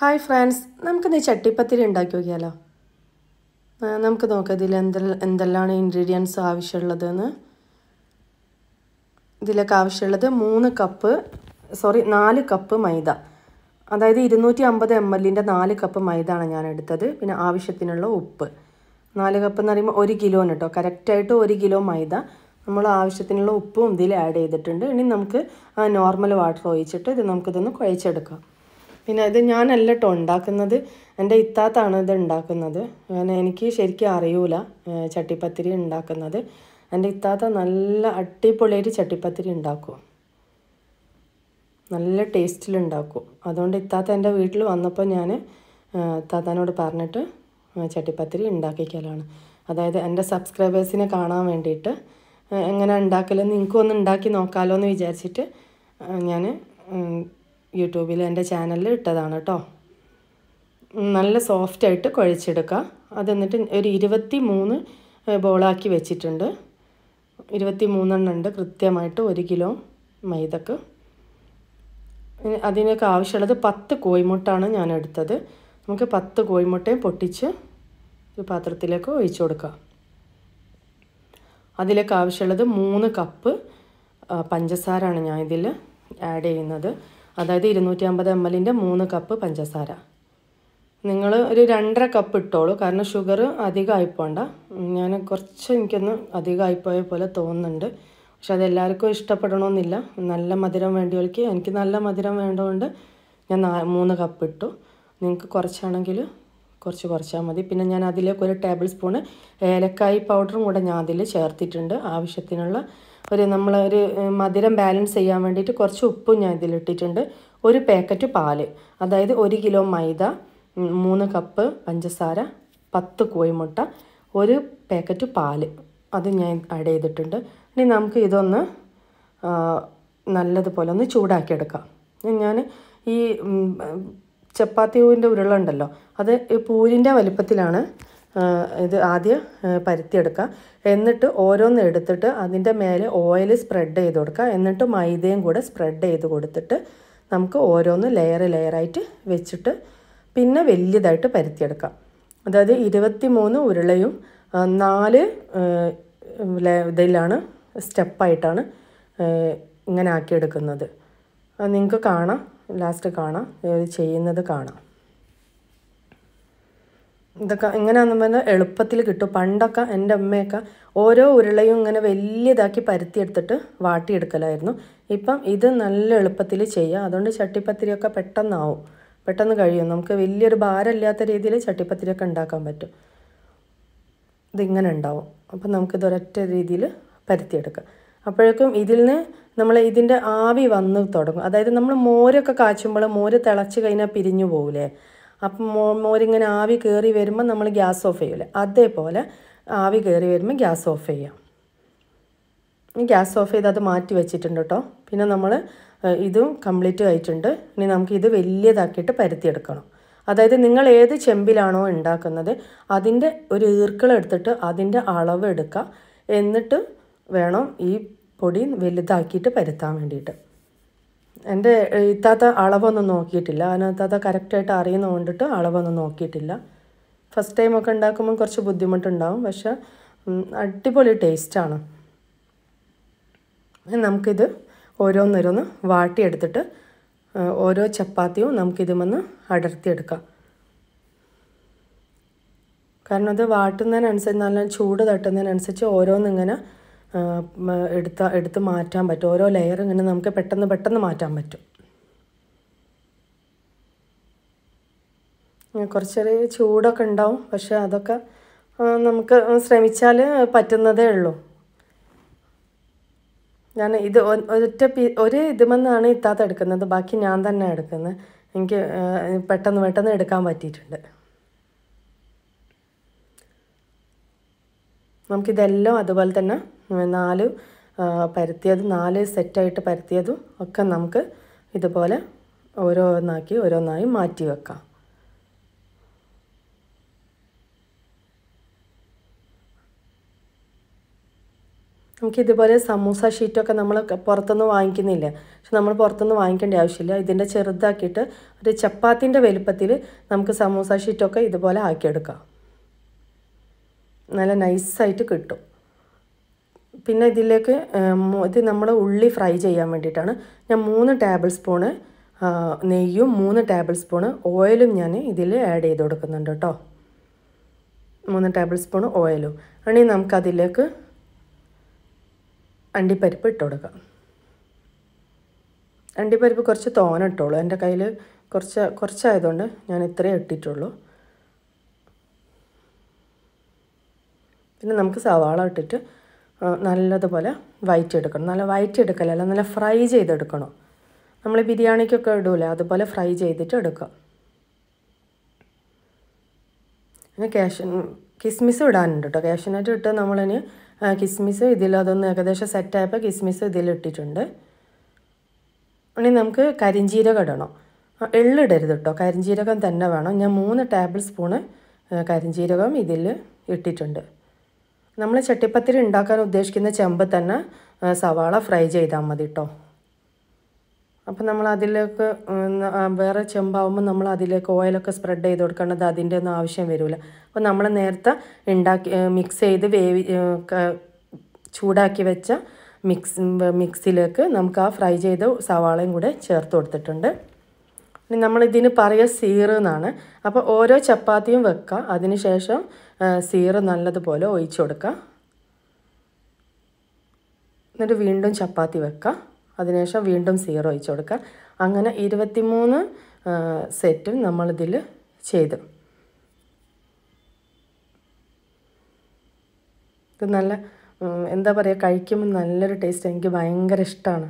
hi friends നമുക്കിന്ന് ചട്ടിപ്പത്തിരി ഉണ്ടാക്കി നോക്കിയാലോ നമുക്ക് നോക്കാം ഇതിൽ എന്തെല്ലാം എന്തെല്ലാമാണ് ഇൻഗ്രീഡിയൻസ് ആവശ്യമുള്ളതെന്ന് ഇതിലൊക്കെ ആവശ്യമുള്ളത് മൂന്ന് കപ്പ് സോറി നാല് കപ്പ് മൈദ അതായത് ഇരുന്നൂറ്റി അമ്പത് എം എല്ലിൻ്റെ നാല് കപ്പ് മൈദ ആണ് ഞാൻ എടുത്തത് പിന്നെ ആവശ്യത്തിനുള്ള ഉപ്പ് നാല് കപ്പ് എന്ന് പറയുമ്പോൾ ഒരു കിലോന് കേട്ടോ കറക്റ്റായിട്ട് ഒരു കിലോ മൈദ നമ്മൾ ആവശ്യത്തിനുള്ള ഉപ്പും ഇതിൽ ആഡ് ചെയ്തിട്ടുണ്ട് ഇനി നമുക്ക് നോർമൽ വാട്ടർ ഒഴിച്ചിട്ട് ഇത് നമുക്കിതൊന്ന് കുഴച്ചെടുക്കാം പിന്നെ ഇത് ഞാനല്ല കേട്ടോ ഉണ്ടാക്കുന്നത് എൻ്റെ ഇത്താത്താണ് ഇത് ഉണ്ടാക്കുന്നത് എനിക്ക് ശരിക്കും അറിയൂല ചട്ടിപ്പത്തിരി ഉണ്ടാക്കുന്നത് എൻ്റെ ഇത്താത്ത നല്ല അടിപൊളിയായിട്ട് ചട്ടിപ്പത്തിരി ഉണ്ടാക്കും നല്ല ടേസ്റ്റിലുണ്ടാക്കും അതുകൊണ്ട് ഇത്താത്ത എൻ്റെ വീട്ടിൽ വന്നപ്പോൾ ഞാൻ താത്താനോട് പറഞ്ഞിട്ട് ചട്ടിപ്പത്തിരി ഉണ്ടാക്കിക്കലാണ് അതായത് എൻ്റെ സബ്സ്ക്രൈബേഴ്സിനെ കാണാൻ വേണ്ടിയിട്ട് എങ്ങനെ ഉണ്ടാക്കലെന്ന് നിങ്ങൾക്കൊന്ന് ഉണ്ടാക്കി നോക്കാമല്ലോ എന്ന് വിചാരിച്ചിട്ട് ഞാൻ യൂട്യൂബിൽ എൻ്റെ ചാനലിൽ ഇട്ടതാണ് കേട്ടോ നല്ല സോഫ്റ്റായിട്ട് കുഴച്ചെടുക്കുക അതെന്നിട്ട് ഒരു ഇരുപത്തി മൂന്ന് ബോളാക്കി വെച്ചിട്ടുണ്ട് ഇരുപത്തി മൂന്നെണ്ണം ഉണ്ട് കൃത്യമായിട്ട് ഒരു കിലോ മൈദക്ക് അതിനൊക്കെ ആവശ്യമുള്ളത് പത്ത് കോഴിമുട്ടാണ് ഞാൻ എടുത്തത് നമുക്ക് പത്ത് കോഴിമുട്ടയും പൊട്ടിച്ച് ഒരു പാത്രത്തിലേക്ക് ഒഴിച്ചു കൊടുക്കുക അതിലേക്ക് ആവശ്യമുള്ളത് മൂന്ന് കപ്പ് പഞ്ചസാരയാണ് ഞാൻ ഇതിൽ ആഡ് ചെയ്യുന്നത് അതായത് ഇരുന്നൂറ്റി അമ്പത് എം എല്ലിൻ്റെ മൂന്ന് കപ്പ് പഞ്ചസാര നിങ്ങൾ ഒരു രണ്ടര കപ്പ് ഇട്ടോളൂ കാരണം ഷുഗർ അധികമായി പോണ്ട ഞാൻ കുറച്ച് എനിക്കൊന്ന് അധികമായി പോയ പോലെ തോന്നുന്നുണ്ട് പക്ഷെ അതെല്ലാവർക്കും ഇഷ്ടപ്പെടണമെന്നില്ല നല്ല മധുരം വേണ്ടിയവർക്ക് എനിക്ക് നല്ല മധുരം വേണ്ടതുകൊണ്ട് ഞാൻ മൂന്ന് കപ്പ് ഇട്ടു നിങ്ങൾക്ക് കുറച്ചാണെങ്കിൽ കുറച്ച് കുറച്ചാൽ മതി പിന്നെ ഞാൻ അതിലേക്ക് ഒരു ടേബിൾ സ്പൂണ് ഏലക്കായി പൗഡറും കൂടെ ഞാൻ അതിൽ ചേർത്തിട്ടുണ്ട് ആവശ്യത്തിനുള്ള ഒരു ഒരു മധുരം ബാലൻസ് ചെയ്യാൻ വേണ്ടിയിട്ട് കുറച്ച് ഉപ്പും ഞാൻ ഇതിലിട്ടിട്ടുണ്ട് ഒരു പാക്കറ്റ് പാല് അതായത് ഒരു കിലോ മൈദ മൂന്ന് കപ്പ് പഞ്ചസാര പത്ത് കോഴിമുട്ട ഒരു പാക്കറ്റ് പാല് അത് ഞാൻ ആഡ് ചെയ്തിട്ടുണ്ട് ഇനി നമുക്ക് ഇതൊന്ന് നല്ലതുപോലെ ഒന്ന് ചൂടാക്കിയെടുക്കാം ഞാൻ ഈ ചപ്പാത്തി ഉരുള ഉരുളുണ്ടല്ലോ അത് പൂവിൻ്റെ വലിപ്പത്തിലാണ് ഇത് ആദ്യം പരുത്തിയെടുക്കുക എന്നിട്ട് ഓരോന്ന് എടുത്തിട്ട് അതിൻ്റെ മേലെ ഓയിൽ സ്പ്രെഡ് ചെയ്ത് കൊടുക്കുക എന്നിട്ട് മൈദയും കൂടെ സ്പ്രെഡ് ചെയ്ത് കൊടുത്തിട്ട് നമുക്ക് ഓരോന്ന് ലെയർ ലെയറായിട്ട് വെച്ചിട്ട് പിന്നെ വലിയതായിട്ട് പരുത്തിയെടുക്കാം അതായത് ഇരുപത്തി മൂന്ന് ഉരുളയും നാല് ഇതിലാണ് സ്റ്റെപ്പായിട്ടാണ് ഇങ്ങനെ ആക്കിയെടുക്കുന്നത് നിങ്ങൾക്ക് കാണാം ലാസ്റ്റ് കാണാം ചെയ്യുന്നത് കാണാം ഇതൊക്കെ എങ്ങനെയാണെന്ന് പറഞ്ഞാൽ എളുപ്പത്തിൽ കിട്ടും പണ്ടൊക്കെ എൻ്റെ അമ്മയൊക്കെ ഓരോ ഉരുളയും ഇങ്ങനെ വലിയതാക്കി പരുത്തിയെടുത്തിട്ട് വാട്ടിയെടുക്കലായിരുന്നു ഇപ്പം ഇത് നല്ല എളുപ്പത്തിൽ ചെയ്യാം അതുകൊണ്ട് ചട്ടിപ്പത്തിരിയൊക്കെ പെട്ടെന്നാവും പെട്ടെന്ന് കഴിയും നമുക്ക് വലിയൊരു ഭാരമില്ലാത്ത രീതിയിൽ ചട്ടിപ്പത്തിരിയൊക്കെ ഉണ്ടാക്കാൻ പറ്റും ഇതിങ്ങനെ ഉണ്ടാവും അപ്പം നമുക്കിത് ഒരൊറ്റ രീതിയിൽ പരുത്തിയെടുക്കാം അപ്പോഴേക്കും ഇതിൽ നിന്ന് നമ്മൾ ഇതിൻ്റെ ആവി വന്ന് തുടങ്ങും അതായത് നമ്മൾ മോരൊക്കെ കാച്ചുമ്പോൾ മോര് തിളച്ച് കഴിഞ്ഞാൽ പിരിഞ്ഞു പോകില്ലേ അപ്പം മോരിങ്ങനെ ആവി കയറി വരുമ്പോൾ നമ്മൾ ഗ്യാസ് ഓഫ് ചെയ്യില്ല അതേപോലെ ആവി കയറി വരുമ്പോൾ ഗ്യാസ് ഓഫ് ചെയ്യാം ഗ്യാസ് ഓഫ് ചെയ്ത് അത് മാറ്റി വെച്ചിട്ടുണ്ട് കേട്ടോ പിന്നെ നമ്മൾ ഇതും കംപ്ലീറ്റ് ആയിട്ടുണ്ട് ഇനി നമുക്ക് ഇത് വലിയതാക്കിയിട്ട് പരത്തിയെടുക്കണം അതായത് നിങ്ങൾ ഏത് ചെമ്പിലാണോ ഉണ്ടാക്കുന്നത് അതിൻ്റെ ഒരു ഈർക്കളെടുത്തിട്ട് അതിൻ്റെ അളവ് എടുക്കുക എന്നിട്ട് വേണം ഈ പൊടി വലുതാക്കിയിട്ട് പരുത്താൻ വേണ്ടിയിട്ട് എൻ്റെ ഇത്താത്ത അളവൊന്നും നോക്കിയിട്ടില്ല അതിനകത്താത്ത കറക്റ്റായിട്ട് അറിയുന്ന കൊണ്ടിട്ട് അളവൊന്നും നോക്കിയിട്ടില്ല ഫസ്റ്റ് ടൈമൊക്കെ ഉണ്ടാക്കുമ്പോൾ കുറച്ച് ബുദ്ധിമുട്ടുണ്ടാവും പക്ഷെ അടിപൊളി ടേസ്റ്റാണ് നമുക്കിത് ഓരോന്നോരോന്ന് വാട്ടിയെടുത്തിട്ട് ഓരോ ചപ്പാത്തിയും നമുക്കിതുമെന്ന് അടർത്തിയെടുക്കാം കാരണം അത് വാട്ടുന്നതിനനുസരിച്ച് നല്ല ചൂട് തട്ടുന്നതിനനുസരിച്ച് ഓരോന്നിങ്ങനെ എടുത്ത എടുത്ത് മാറ്റാൻ പറ്റും ഓരോ ലെയർ ഇങ്ങനെ നമുക്ക് പെട്ടെന്ന് പെട്ടെന്ന് മാറ്റാൻ പറ്റും ചെറിയ ചൂടൊക്കെ ഉണ്ടാവും പക്ഷേ അതൊക്കെ നമുക്ക് ശ്രമിച്ചാൽ പറ്റുന്നതേ ഉള്ളൂ ഞാൻ ഇത് ഒറ്റ പി ഒരു ഇതുമെന്നാണ് ഇത്താത്ത എടുക്കുന്നത് ബാക്കി ഞാൻ തന്നെ എടുക്കുന്നത് എനിക്ക് പെട്ടെന്ന് പെട്ടെന്ന് എടുക്കാൻ പറ്റിയിട്ടുണ്ട് നമുക്കിതെല്ലാം അതുപോലെ തന്നെ നാല് പരത്തിയത് നാല് സെറ്റായിട്ട് പരത്തിയതും ഒക്കെ നമുക്ക് ഇതുപോലെ ഓരോന്നാക്കി ഓരോന്നായി മാറ്റി വെക്കാം നമുക്കിതുപോലെ സമൂസ ഷീറ്റൊക്കെ നമ്മൾ പുറത്തുനിന്ന് വാങ്ങിക്കുന്നില്ല പക്ഷെ നമ്മൾ പുറത്തുനിന്ന് വാങ്ങിക്കേണ്ട ആവശ്യമില്ല ഇതിൻ്റെ ചെറുതാക്കിയിട്ട് ഒരു ചപ്പാത്തിൻ്റെ വലുപ്പത്തിൽ നമുക്ക് സമൂസ ഷീറ്റൊക്കെ ഇതുപോലെ ആക്കിയെടുക്കാം നല്ല നൈസായിട്ട് കിട്ടും പിന്നെ ഇതിലേക്ക് ഇത് നമ്മൾ ഉള്ളി ഫ്രൈ ചെയ്യാൻ വേണ്ടിയിട്ടാണ് ഞാൻ മൂന്ന് ടേബിൾ സ്പൂണ് നെയ്യും മൂന്ന് ടേബിൾ സ്പൂണ് ഓയിലും ഞാൻ ഇതിൽ ആഡ് ചെയ്ത് കൊടുക്കുന്നുണ്ട് കേട്ടോ മൂന്ന് ടേബിൾ സ്പൂൺ ഓയിലും ഇനി നമുക്കതിലേക്ക് അണ്ടിപ്പരിപ്പ് ഇട്ട് കൊടുക്കാം അണ്ടിപ്പരിപ്പ് കുറച്ച് തോന ഇട്ടുള്ളൂ എൻ്റെ കയ്യിൽ കുറച്ച് കുറച്ചായതുകൊണ്ട് ഞാൻ ഇത്രയേ ഇട്ടിട്ടുള്ളൂ പിന്നെ നമുക്ക് സവാള ഇട്ടിട്ട് നല്ലതുപോലെ വയറ്റിയെടുക്കണം നല്ല വയറ്റിയെടുക്കലല്ല നല്ല ഫ്രൈ ചെയ്തെടുക്കണം നമ്മൾ ബിരിയാണിക്കൊക്കെ ഇടൂലേ അതുപോലെ ഫ്രൈ ചെയ്തിട്ട് എടുക്കുക പിന്നെ ക്യാഷ് കിസ്മിസ് ഇടാനുണ്ട് കേട്ടോ ക്യാഷനായിട്ട് ഇട്ട് നമ്മളിന് കിസ്മിസ് ഇതിൽ അതൊന്ന് ഏകദേശം സെറ്റായപ്പോൾ കിസ്മിസ് ഇതിലിട്ടിട്ടുണ്ട് ഇനി നമുക്ക് കരിഞ്ചീരകം ഇടണം എള്ളിടരുത് കേട്ടോ കരിഞ്ചീരകം തന്നെ വേണം ഞാൻ മൂന്ന് ടേബിൾ സ്പൂണ് കരിഞ്ചീരകം ഇതിൽ ഇട്ടിട്ടുണ്ട് നമ്മൾ ചട്ടിപ്പത്തിരി ഉണ്ടാക്കാൻ ഉദ്ദേശിക്കുന്ന ചെമ്പ് തന്നെ സവാള ഫ്രൈ ചെയ്താൽ മതി കേട്ടോ അപ്പം നമ്മൾ അതിലേക്ക് വേറെ ചെമ്പാവുമ്പോൾ നമ്മൾ അതിലേക്ക് ഓയിലൊക്കെ സ്പ്രെഡ് ചെയ്ത് കൊടുക്കേണ്ടത് അതിൻ്റെ ഒന്നും ആവശ്യം വരില്ല അപ്പോൾ നമ്മൾ നേരത്തെ ഉണ്ടാക്കി മിക്സ് ചെയ്ത് വേവി ചൂടാക്കി വെച്ച മിക്സ് മിക്സിലേക്ക് നമുക്ക് ആ ഫ്രൈ ചെയ്ത സവാളയും കൂടെ ചേർത്ത് കൊടുത്തിട്ടുണ്ട് നമ്മളിതിന് പറയുക സീറ് എന്നാണ് അപ്പോൾ ഓരോ ചപ്പാത്തിയും വെക്കുക അതിനുശേഷം സീറ് നല്ലതുപോലെ ഒഴിച്ചു കൊടുക്കുക എന്നിട്ട് വീണ്ടും ചപ്പാത്തി വെക്കുക അതിനുശേഷം വീണ്ടും സീറ് ഒഴിച്ചു കൊടുക്കുക അങ്ങനെ ഇരുപത്തിമൂന്ന് സെറ്റും നമ്മളിതിൽ ചെയ്തു ഇത് നല്ല എന്താ പറയുക കഴിക്കുമ്പോൾ നല്ലൊരു ടേസ്റ്റ് എനിക്ക് ഭയങ്കര ഇഷ്ടമാണ്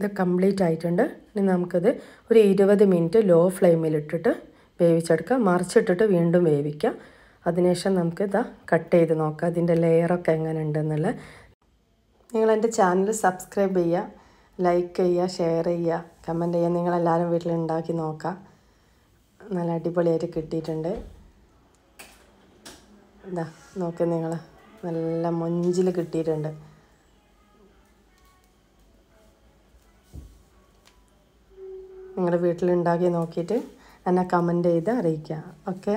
ഇത് കംപ്ലീറ്റ് ആയിട്ടുണ്ട് ഇനി നമുക്കത് ഒരു ഇരുപത് മിനിറ്റ് ലോ ഫ്ലെയിമിലിട്ടിട്ട് വേവിച്ചെടുക്കുക മറിച്ചിട്ടിട്ട് വീണ്ടും വേവിക്കുക അതിനുശേഷം നമുക്ക് ഇതാ കട്ട് ചെയ്ത് നോക്കാം അതിൻ്റെ ലെയറൊക്കെ എങ്ങനെ ഉണ്ടെന്നുള്ള നിങ്ങൾ ചാനൽ സബ്സ്ക്രൈബ് ചെയ്യുക ലൈക്ക് ചെയ്യുക ഷെയർ ചെയ്യുക കമൻറ്റ് ചെയ്യുക നിങ്ങളെല്ലാവരും വീട്ടിൽ ഉണ്ടാക്കി നോക്കുക നല്ല അടിപൊളിയായിട്ട് കിട്ടിയിട്ടുണ്ട് ഇതാ നോക്കി നിങ്ങൾ നല്ല മൊഞ്ചിൽ കിട്ടിയിട്ടുണ്ട് നിങ്ങളുടെ വീട്ടിലുണ്ടാക്കി നോക്കിയിട്ട് എന്നെ കമൻറ്റ് ചെയ്ത് അറിയിക്കുക ഓക്കെ